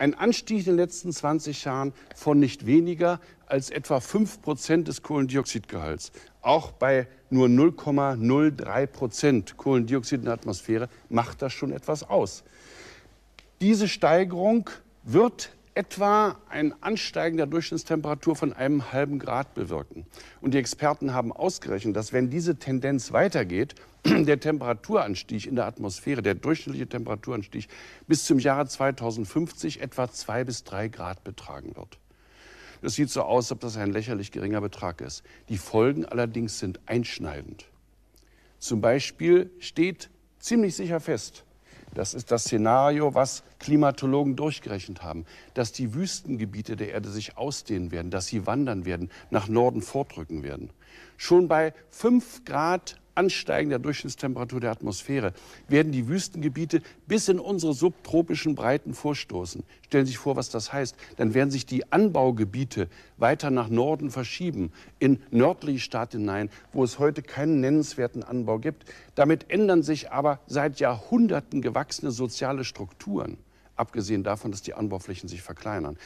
Ein Anstieg in den letzten 20 Jahren von nicht weniger als etwa 5 Prozent des Kohlendioxidgehalts. Auch bei nur 0,03 Prozent Kohlendioxid in der Atmosphäre macht das schon etwas aus. Diese Steigerung wird etwa ein Ansteigen der Durchschnittstemperatur von einem halben Grad bewirken. Und die Experten haben ausgerechnet, dass wenn diese Tendenz weitergeht, der Temperaturanstieg in der Atmosphäre, der durchschnittliche Temperaturanstieg bis zum Jahre 2050 etwa zwei bis drei Grad betragen wird. Das sieht so aus, als ob das ein lächerlich geringer Betrag ist. Die Folgen allerdings sind einschneidend. Zum Beispiel steht ziemlich sicher fest, das ist das Szenario, was Klimatologen durchgerechnet haben, dass die Wüstengebiete der Erde sich ausdehnen werden, dass sie wandern werden, nach Norden vordrücken werden. Schon bei 5 Grad Ansteigen der Durchschnittstemperatur der Atmosphäre werden die Wüstengebiete bis in unsere subtropischen Breiten vorstoßen. Stellen Sie sich vor, was das heißt. Dann werden sich die Anbaugebiete weiter nach Norden verschieben, in nördliche Staaten hinein, wo es heute keinen nennenswerten Anbau gibt. Damit ändern sich aber seit Jahrhunderten gewachsene soziale Strukturen, abgesehen davon, dass die Anbauflächen sich verkleinern.